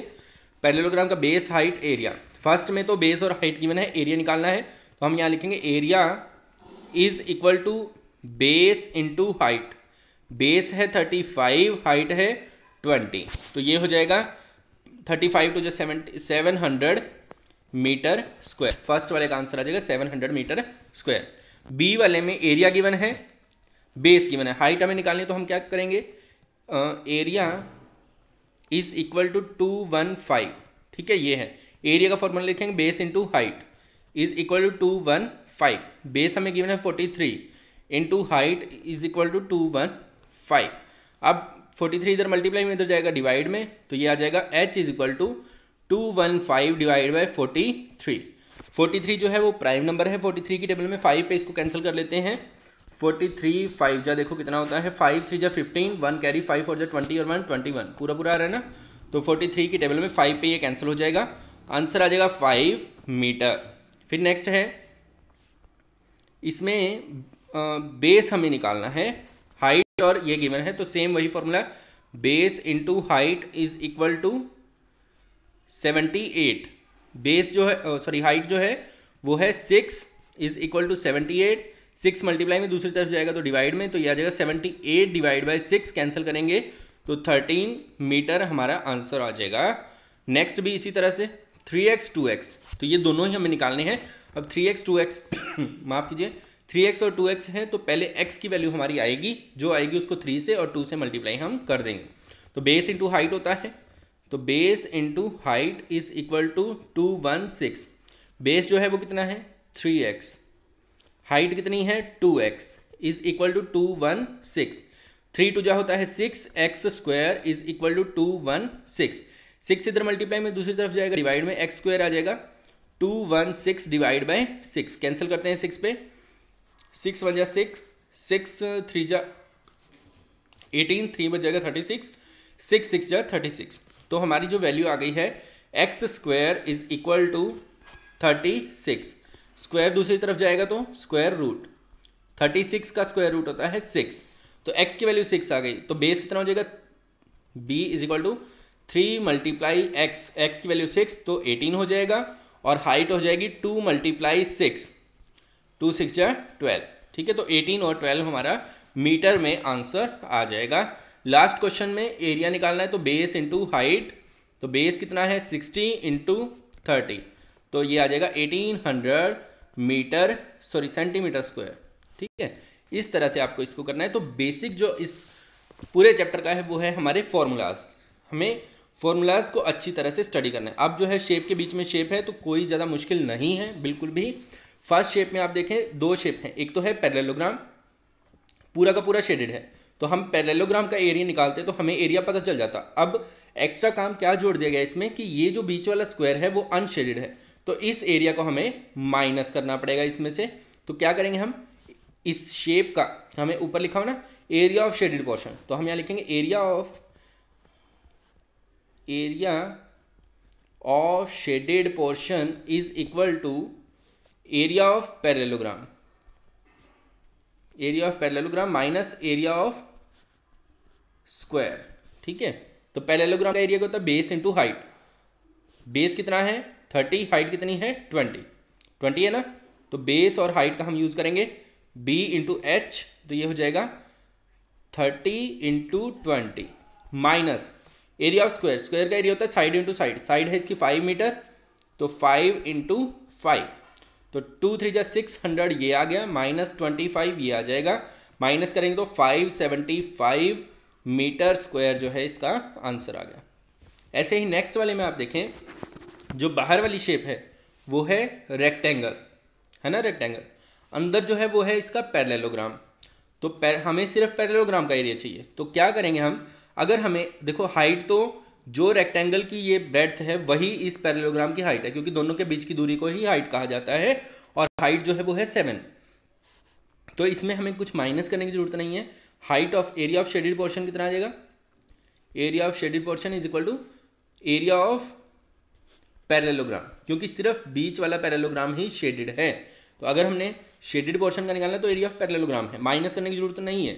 पैरेलोग्राम का बेस हाइट एरिया फर्स्ट में तो बेस और हाइट गिवन है एरिया निकालना है तो हम यहाँ लिखेंगे area is equal to base into height base है थर्टी फाइव हाइट है ट्वेंटी तो ये हो जाएगा थर्टी फाइव टू जो seventy seven hundred metre square first वाले का आंसर आ जाएगा seven hundred metre square b वाले में एरिया गिवन है बेस गिवन है हाइट हमें निकालनी तो हम क्या करेंगे area is equal to two one five ठीक है ये है एरिया का फॉर्मूला लिखेंगे base into height is equal to two one five base हमें गिवन है forty three into height is equal to two one five अब फोर्टी थ्री इधर मल्टीप्लाई में इधर जाएगा डिवाइड में तो ये आ जाएगा h is equal to two one five divide by forty three forty three जो है वो प्राइम नंबर है फोर्टी थ्री की टेबल में फाइव पे इसको कैंसिल कर लेते हैं फोर्टी थ्री फाइव जा देखो कितना होता है फाइव थ्री जा fifteen one carry five four जा ट्वेंटी और वन ट्वेंटी वन पूरा पूरा आ रहा है ना तो फोर्टी थ्री की टेबल में फाइव पे ये कैंसिल हो जाएगा आंसर आ जाएगा फाइव मीटर फिर नेक्स्ट है इसमें बेस हमें निकालना है हाइट और ये गिवन है तो सेम वही formula base into height is equal to seventy eight base जो है सॉरी हाइट जो है वो है six is equal to seventy eight six multiply में दूसरी तरफ जाएगा तो डिवाइड में तो यह आ जाएगा seventy eight divide by six cancel करेंगे तो थर्टीन मीटर हमारा आंसर आ जाएगा नेक्स्ट भी इसी तरह से थ्री एक्स टू एक्स तो ये दोनों ही हमें निकालने हैं अब थ्री एक्स टू एक्स माफ़ कीजिए थ्री एक्स और टू एक्स है तो पहले एक्स की वैल्यू हमारी आएगी जो आएगी उसको थ्री से और टू से मल्टीप्लाई हम कर देंगे तो बेस इंटू हाइट होता है तो base into height is equal to two one six base जो है वो कितना है थ्री एक्स हाइट कितनी है two x is equal to two one six three two जा होता है six x square is equal to two one six six इधर मल्टीप्लाई में दूसरी तरफ जाएगा डिवाइड में एक्स स्क्वायर आ जाएगा two one six divide by six cancel करते हैं सिक्स पे सिक्स वन जा सिक्स सिक्स थ्री जा एटीन थ्री बच जाएगा थर्टी सिक्स सिक्स सिक्स जा थर्टी सिक्स तो हमारी जो वैल्यू आ गई है x square is equal to thirty six square दूसरी तरफ जाएगा तो स्क्वायर रूट थर्टी सिक्स का स्क्वायर रूट होता है सिक्स तो एक्स की वैल्यू सिक्स आ गई तो बेस कितना हो जाएगा b is equal to three multiply x x की वैल्यू सिक्स तो एटीन हो जाएगा और हाइट हो जाएगी two multiply six two six या ट्वेल्व ठीक है तो एटीन और ट्वेल्व हमारा मीटर में आंसर आ जाएगा लास्ट क्वेश्चन में एरिया निकालना है तो बेस इंटू हाइट तो बेस कितना है सिक्सटी इंटू थर्टी तो ये आ जाएगा 1800 मीटर सॉरी सेंटीमीटर स्क्वायर ठीक है इस तरह से आपको इसको करना है तो बेसिक जो इस पूरे चैप्टर का है वो है हमारे फॉर्मूलाज हमें फॉर्मूलाज को अच्छी तरह से स्टडी करना है अब जो है शेप के बीच में शेप है तो कोई ज़्यादा मुश्किल नहीं है बिल्कुल भी फर्स्ट शेप में आप देखें दो शेप हैं एक तो है पैरेलोग्राम पूरा का पूरा शेडेड है तो हम पैरेलोग्राम का एरिया निकालते तो हमें एरिया पता चल जाता अब एक्स्ट्रा काम क्या जोड़ दिया गया इसमें कि ये जो बीच वाला स्क्वायर है वो अनशेडेड है तो इस एरिया को हमें माइनस करना पड़ेगा इसमें से तो क्या करेंगे हम इस शेप का हमें ऊपर लिखा हो ना एरिया ऑफ शेडेड पोर्शन तो हम यहां लिखेंगे area of area of shaded portion is equal to area of parallelogram area of parallelogram minus area of square ठीक है तो पैरेलोग्राम का एरिया होता है बेस इंटू हाइट बेस कितना है थर्टी हाइट कितनी है ट्वेंटी ट्वेंटी है ना तो बेस और हाइट का हम यूज़ करेंगे बी इंटू एच तो ये हो जाएगा thirty into twenty minus area of square square का एरिया होता है साइड इंटू साइड साइड है इसकी फाइव मीटर तो फाइव इंटू फाइव तो टू थ्री जै सिक्स हंड्रेड ये आ गया माइनस ट्वेंटी फाइव ये आ जाएगा माइनस करेंगे तो five seventy five metre square जो है इसका आंसर आ गया ऐसे ही नेक्स्ट वाले में आप देखें जो बाहर वाली शेप है वो है रेक्टेंगल है ना रेक्टेंगल अंदर जो है वो है इसका पैरेललोग्राम तो पैर, हमें सिर्फ पैरेललोग्राम का एरिया चाहिए तो क्या करेंगे हम अगर हमें देखो हाइट तो जो रेक्टेंगल की ये ब्रेड्थ है वही इस पैरेललोग्राम की हाइट है क्योंकि दोनों के बीच की दूरी को ही हाइट कहा जाता है और हाइट जो है वो है सेवन तो इसमें हमें कुछ माइनस करने की जरूरत नहीं है height of area of shaded portion कितना आ जाएगा area of shaded portion is equal to area of parallelogram क्योंकि सिर्फ बीच वाला पैरेलोग्राम ही शेडेड है तो अगर हमने शेडेड पोर्शन का निकालना तो एरिया ऑफ पैरेलोग्राम है माइनस करने की जरूरत नहीं है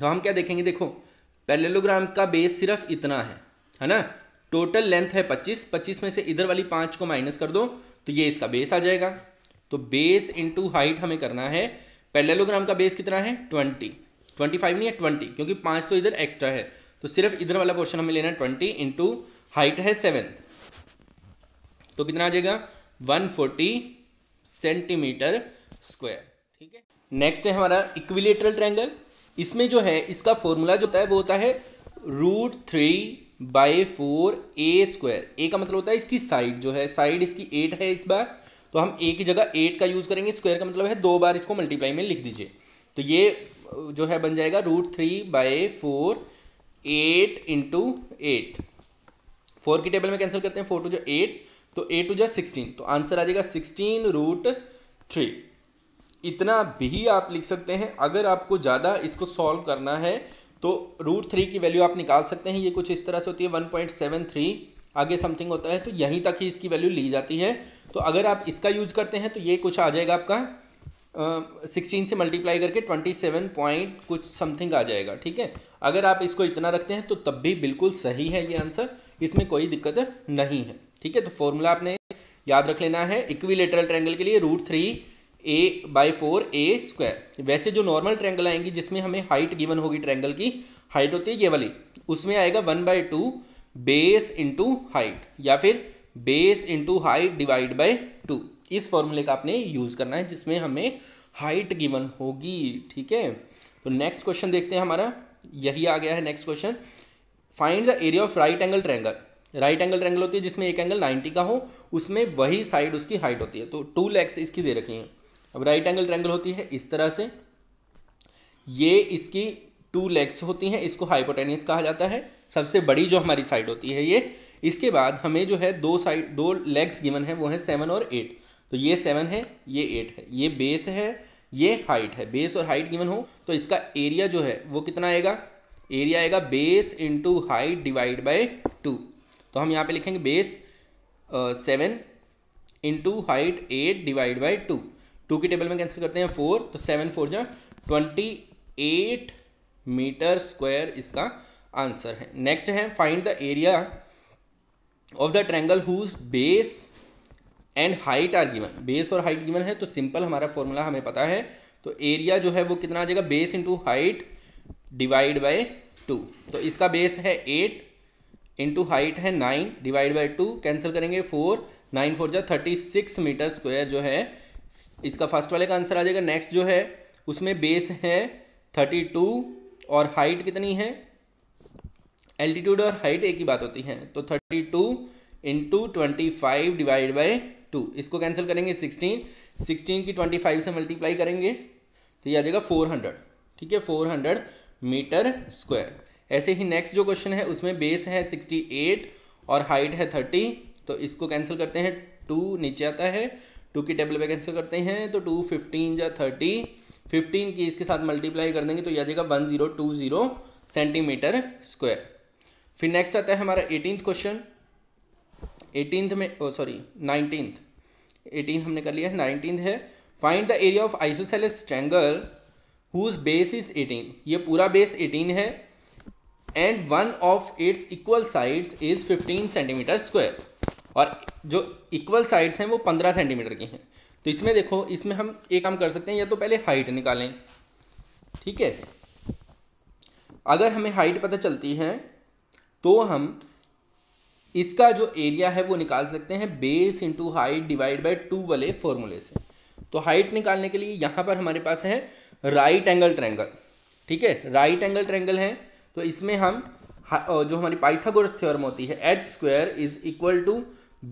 तो हम क्या देखेंगे देखो पैरेलोग्राम का बेस सिर्फ इतना है है ना टोटल लेंथ है 25 25 में से इधर वाली पाँच को माइनस कर दो तो ये इसका बेस आ जाएगा तो बेस इंटू हाइट हमें करना है पैरेलोग्राम का बेस कितना है 20 25 नहीं है ट्वेंटी क्योंकि पाँच तो इधर एक्स्ट्रा है तो सिर्फ इधर वाला पोर्शन हमें लेना है ट्वेंटी इंटू हाइट है सेवन तो कितना आ जाएगा 140 सेंटीमीटर स्क्वायर ठीक है नेक्स्ट है हमारा इक्विलेटरल ट्रायंगल इसमें जो है इसका फॉर्मूला जो होता है वो होता है root three by four a square a का मतलब होता है इसकी साइड जो है साइड इसकी एट है इस बार तो हम ए की जगह एट का यूज़ करेंगे स्क्वायर का मतलब है दो बार इसको मल्टीप्लाई में लिख दीजिए तो ये जो है बन जाएगा root three by four eight into eight four की टेबल में कैंसिल करते हैं फोर टू जो एट तो एट टू जो सिक्सटीन तो आंसर आ जाएगा सिक्सटीन रूट थ्री इतना भी आप लिख सकते हैं अगर आपको ज़्यादा इसको सॉल्व करना है तो रूट थ्री की वैल्यू आप निकाल सकते हैं ये कुछ इस तरह से होती है वन पॉइंट सेवन थ्री आगे समथिंग होता है तो यहीं तक ही इसकी वैल्यू ली जाती है तो अगर आप इसका यूज करते हैं तो ये कुछ आ जाएगा आपका सिक्सटीन से मल्टीप्लाई करके ट्वेंटी सेवन पॉइंट कुछ समथिंग आ जाएगा ठीक है अगर आप इसको इतना रखते हैं तो तब भी बिल्कुल सही है ये आंसर इसमें कोई दिक्कत नहीं है ठीक है तो फॉर्मूला आपने याद रख लेना है इक्विलेटरल ट्रैंगल के लिए root three a by four a square वैसे जो नॉर्मल ट्रैंगल आएंगी जिसमें हमें हाइट गिवन होगी ट्रैंगल की हाइट होती है ये वाली उसमें आएगा one by two base into height या फिर base into height divide by two इस फॉर्मूले का आपने यूज़ करना है जिसमें हमें हाइट गिवन होगी ठीक है तो नेक्स्ट क्वेश्चन देखते हैं हमारा यही आ गया है next question find the area of right angle triangle right angle triangle होती है जिसमें एक एंगल 90 का हो उसमें वही साइड उसकी हाइट होती है तो टू लेग्स इसकी दे रखी है अब राइट एंगल ट्रैंगल होती है इस तरह से ये इसकी टू लेग्स होती हैं इसको हाइपोटेनिस कहा जाता है सबसे बड़ी जो हमारी साइड होती है ये इसके बाद हमें जो है दो साइड दो लेग्स गिवन है वो है सेवन और एट तो ये सेवन है ये एट है ये बेस है ये हाइट है बेस और हाइट गिवन हो तो इसका एरिया जो है वो कितना आएगा एरिया आएगा base into height divide by two तो हम यहाँ पे लिखेंगे base seven into height eight divide by two two की टेबल में कैंसिल करते हैं फोर तो सेवन फोर जो ट्वेंटी एट मीटर स्क्वायर इसका आंसर है नेक्स्ट है find the area of the triangle whose base and height are given base और हाइट गिवन है तो सिंपल हमारा फॉर्मूला हमें पता है तो एरिया जो है वो कितना आ जाएगा base into height divide by two तो इसका बेस है एट इंटू हाइट है nine divide by two cancel करेंगे फोर नाइन फोर जो थर्टी सिक्स मीटर स्क्वायर जो है इसका फर्स्ट वाले का आंसर आ जाएगा नेक्स्ट जो है उसमें बेस है थर्टी टू और हाइट कितनी है एल्टीट्यूड और हाइट एक ही बात होती है तो thirty two into twenty five divide by two इसको कैंसिल करेंगे सिक्सटीन सिक्सटीन की ट्वेंटी फाइव से मल्टीप्लाई करेंगे तो ये आ जाएगा फोर हंड्रेड ठीक है फोर हंड्रेड मीटर स्क्वायर ऐसे ही नेक्स्ट जो क्वेश्चन है उसमें बेस है सिक्सटी एट और हाइट है थर्टी तो इसको कैंसिल करते हैं टू नीचे आता है टू की टेबल पे कैंसिल करते हैं तो टू फिफ्टीन या थर्टी फिफ्टीन की इसके साथ मल्टीप्लाई कर देंगे तो यह आ जाएगा one zero two zero centimetre square फिर नेक्स्ट आता है हमारा एटीनथ क्वेश्चन एटीनथ में ओ सॉरी नाइनटीन्थ एटीन हमने कर लिया है नाइनटीन है find the area of isosceles triangle whose base is eighteen ये पूरा बेस एटीन है and one of its equal sides is fifteen centimetre square और जो इक्वल साइड्स हैं वो पंद्रह सेंटीमीटर की हैं तो इसमें देखो इसमें हम एक काम कर सकते हैं या तो पहले हाइट निकालें ठीक है अगर हमें हाइट पता चलती है तो हम इसका जो एरिया है वो निकाल सकते हैं base into height divide by two वाले फॉर्मूले से तो हाइट निकालने के लिए यहाँ पर हमारे पास है राइट एंगल ट्रैंगल ठीक है राइट एंगल ट्रैंगल है तो इसमें हम जो हमारी पाइथागोरस थ्योरम होती है h square is equal to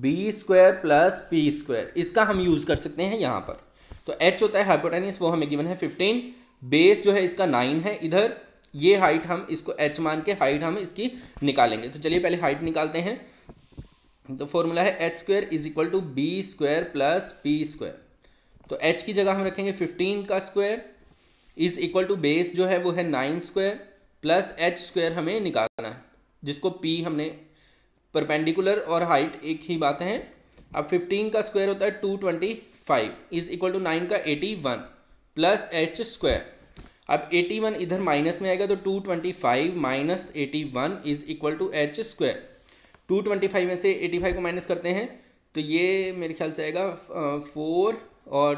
b square plus p square इसका हम यूज़ कर सकते हैं यहाँ पर तो एच होता है हाइपोटेनिस वो हमें गिवन है फिफ्टीन बेस जो है इसका नाइन है इधर ये हाइट हम इसको एच मान के हाइट हम इसकी निकालेंगे तो चलिए पहले हाइट निकालते हैं तो फॉर्मूला है h square is equal to b square plus p square तो एच की जगह हम रखेंगे फिफ्टीन का square is equal to base जो है वो है nine square plus H square हमें निकालना है जिसको पी हमने परपेंडिकुलर और हाइट एक ही बात है अब फिफ्टीन का स्क्वायर होता है two twenty five is equal to nine का eighty one plus H square अब एटी वन इधर माइनस में आएगा तो two twenty five minus eighty one is equal to H square two twenty five में से एटी फाइव को minus करते हैं तो ये मेरे ख्याल से आएगा फोर uh, और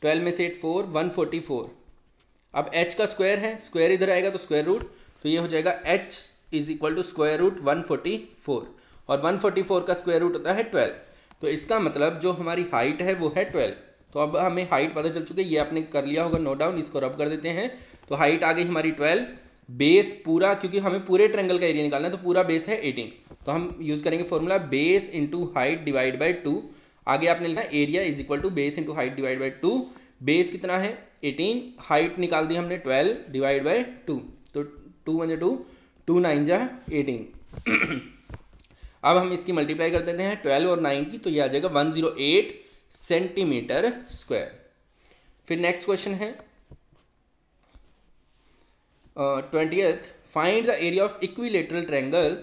ट्वेल्व में से eight four one forty four अब एच का स्क्वायर है स्क्वायर इधर आएगा तो स्क्वायर रूट तो ये हो जाएगा h is equal to square root one forty four और वन फोर्टी फोर का स्क्वायर रूट होता है ट्वेल्व तो इसका मतलब जो हमारी हाइट है वो है ट्वेल्व तो अब हमें हाइट पता चल चुकी है ये आपने कर लिया होगा नो डाउन इसको रब कर देते हैं तो हाइट आ गई हमारी ट्वेल्व बेस पूरा क्योंकि हमें पूरे ट्रेंगल का एरिया निकालना है तो पूरा बेस है एटीन तो हम यूज़ करेंगे formula base into height divide by two आगे आपने लिखा area is equal to base into height divide by two base कितना है एटीन हाइट निकाल दी हमने ट्वेल्व डिवाइड बाई टू तो two one two two nine है एटीन अब हम इसकी मल्टीप्लाई कर देते हैं ट्वेल्व और नाइन की तो ये आ जाएगा one zero eight centimetre square फिर नेक्स्ट क्वेश्चन है twentieth find the area of equilateral triangle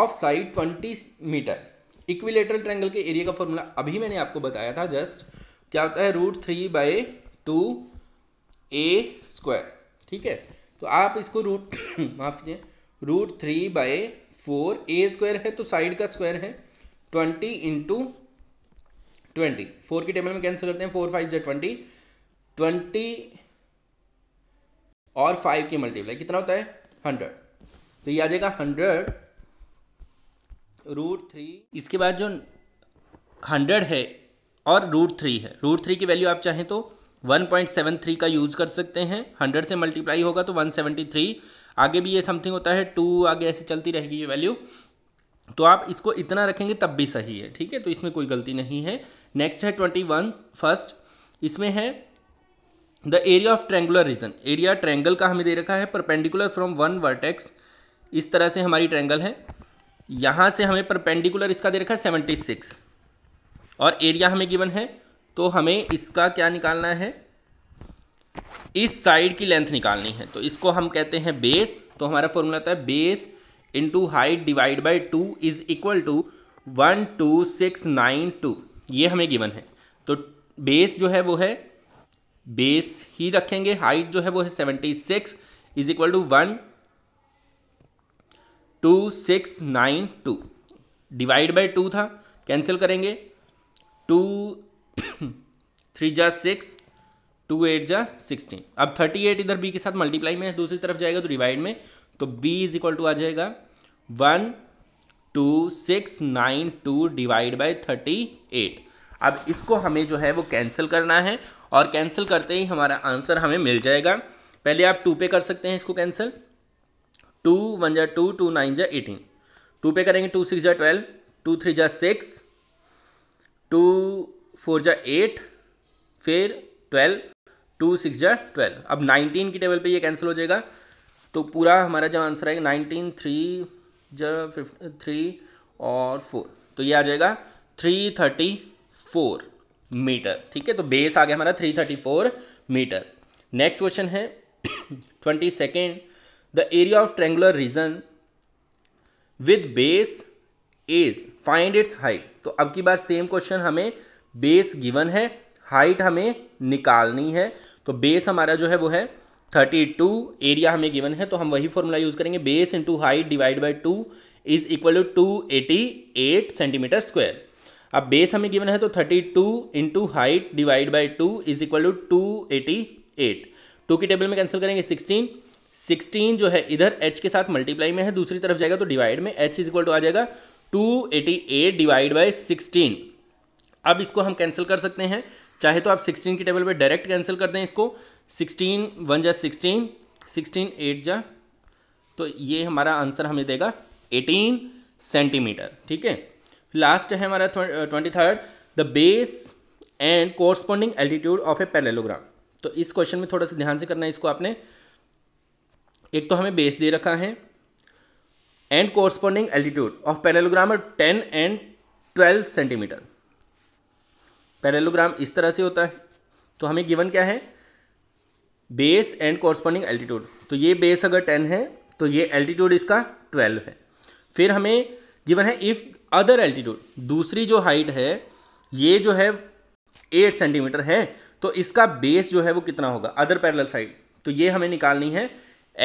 of side twenty metre equilateral triangle के एरिया का फॉर्मूला अभी मैंने आपको बताया था जस्ट क्या होता है root three by two a square ठीक है तो आप इसको रूट [coughs] माफ कीजिए root three by four a square है तो साइड का स्क्वायर है ट्वेंटी इंटू ट्वेंटी फोर की टेबल में कैंसिल करते हैं फोर फाइव जो ट्वेंटी ट्वेंटी और फाइव की मल्टीप्लाई कितना होता है हंड्रेड तो ये आ जाएगा हंड्रेड रूट थ्री इसके बाद जो हंड्रेड है और रूट थ्री है रूट थ्री की वैल्यू आप चाहें तो 1.73 का यूज़ कर सकते हैं 100 से मल्टीप्लाई होगा तो 173 आगे भी ये समथिंग होता है टू आगे ऐसे चलती रहेगी ये वैल्यू तो आप इसको इतना रखेंगे तब भी सही है ठीक है तो इसमें कोई गलती नहीं है नेक्स्ट है ट्वेंटी वन फर्स्ट इसमें है the area of triangular region area triangle का हमें दे रखा है परपेंडिकुलर फ्रॉम वन वर्टेक्स इस तरह से हमारी ट्रेंगल है यहाँ से हमें परपेंडिकुलर इसका दे रखा है सेवेंटी सिक्स और एरिया हमें गिवन है तो हमें इसका क्या निकालना है इस साइड की लेंथ निकालनी है तो इसको हम कहते हैं बेस तो हमारा फॉर्मूला होता है base into height divide by two is equal to one two six nine two ये हमें गिवन है तो बेस जो है वो है बेस ही रखेंगे हाइट जो है वो है seventy six is equal to one two six nine two divide by two था कैंसिल करेंगे टू थ्री जा सिक्स टू एट जा सिक्सटीन अब थर्टी एट इधर बी के साथ मल्टीप्लाई में है दूसरी तरफ जाएगा तो डिवाइड में तो बी इज इक्वल टू आ जाएगा one two six nine two divide by thirty eight अब इसको हमें जो है वो कैंसिल करना है और कैंसिल करते ही हमारा आंसर हमें मिल जाएगा पहले आप टू पे कर सकते हैं इसको कैंसिल टू वन जा टू टू नाइन जा एटीन टू पे करेंगे टू सिक्स जा ट्वेल्व टू थ्री जा सिक्स टू फोर जा एट फिर ट्वेल्व टू सिक्स जा ट्वेल्व अब नाइनटीन की टेबल पे ये कैंसिल हो जाएगा तो पूरा हमारा जो आंसर आएगा नाइनटीन थ्री जा फिफ्ट थ्री और फोर तो ये आ जाएगा थ्री थर्टी फोर मीटर ठीक है तो बेस आ गया हमारा three thirty four metre next question है twenty second the area of triangular region with base is find its height तो अब की बार सेम क्वेश्चन हमें बेस गिवन है हाइट हमें निकालनी है तो बेस हमारा जो है वो है थर्टी टू एरिया हमें गिवन है तो हम वही फॉर्मूला यूज़ करेंगे base into height divide by two is equal to two eighty eight centimetre square अब बेस हमें गिवन है तो thirty two into height divide by two is equal to two eighty eight two की table में cancel करेंगे sixteen sixteen जो है इधर एच के साथ मल्टीप्लाई में है दूसरी तरफ जाएगा तो डिवाइड में एच इज इक्वल टू आ जाएगा two eighty eight divide by sixteen अब इसको हम कैंसिल कर सकते हैं चाहे तो आप सिक्सटीन की टेबल पर डायरेक्ट कैंसिल कर दें इसको सिक्सटीन वन जा सिक्सटीन सिक्सटीन एट जा तो ये हमारा आंसर हमें देगा एटीन सेंटीमीटर ठीक है लास्ट है हमारा twenty third the base and corresponding altitude of a parallelogram तो इस क्वेश्चन में थोड़ा सा ध्यान से करना है इसको आपने एक तो हमें बेस दे रखा है and corresponding altitude of parallelogram ten and twelve centimetre parallelogram इस तरह से होता है तो हमें गिवन क्या है बेस एंड कॉरस्पॉन्डिंग एल्टीट्यूड तो ये बेस अगर टेन है तो ये एल्टीट्यूड इसका ट्वेल्व है फिर हमें गिवन है इफ़ अदर एल्टीट्यूड दूसरी जो हाइट है ये जो है एट सेंटीमीटर है तो इसका बेस जो है वो कितना होगा अदर पैरल साइड तो ये हमें निकालनी है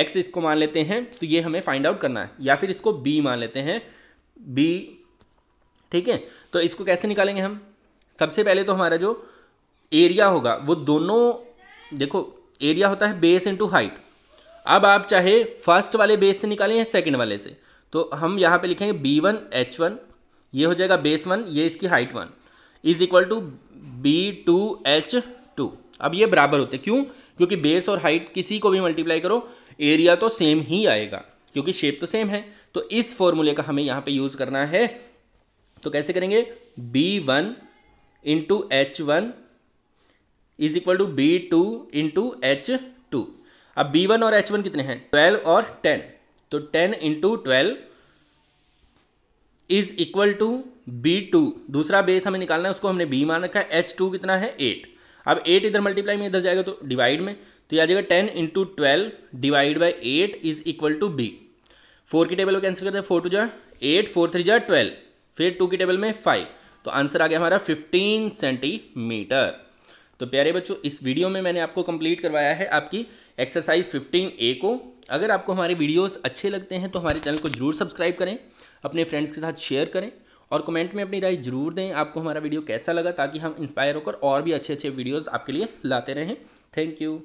एक्स इसको मान लेते हैं तो ये हमें फाइंड आउट करना है या फिर इसको बी मान लेते हैं बी ठीक है तो इसको कैसे निकालेंगे हम सबसे पहले तो हमारा जो एरिया होगा वो दोनों देखो एरिया होता है बेस इंटू हाइट अब आप चाहे फर्स्ट वाले बेस से निकालें या सेकंड वाले से तो हम यहाँ पे लिखेंगे बी वन एच वन ये हो जाएगा बेस वन ये इसकी height one is equal to B two h two अब ये बराबर होते क्यों क्योंकि बेस और हाइट किसी को भी मल्टीप्लाई करो एरिया तो सेम ही आएगा क्योंकि शेप तो सेम है तो इस फॉर्मूले का हमें यहाँ पे यूज़ करना है तो कैसे करेंगे B one into H one is equal to B two into H two अब बी वन और एच वन कितने हैं ट्वेल्व और टेन तो ten into twelve is equal to B two दूसरा बेस हमें निकालना है उसको हमने बी मान रखा है एच टू कितना है एट अब एट इधर मल्टीप्लाई में इधर जाएगा तो डिवाइड में तो यह आ जाएगा ten into twelve divide by eight is equal to B four की टेबल को कैंसिल करते हैं फोर टू जा एट फोर थ्री जा ट्वेल्व फिर टू की टेबल में फाइव तो आंसर आ गया हमारा फिफ्टीन सेंटीमीटर तो प्यारे बच्चों इस वीडियो में मैंने आपको कंप्लीट करवाया है आपकी एक्सरसाइज ए को अगर आपको हमारे वीडियोस अच्छे लगते हैं तो हमारे चैनल को जरूर सब्सक्राइब करें अपने फ्रेंड्स के साथ शेयर करें और कमेंट में अपनी राय जरूर दें आपको हमारा वीडियो कैसा लगा ताकि हम इंस्पायर होकर और भी अच्छे अच्छे वीडियोज़ आपके लिए लाते रहें थैंक यू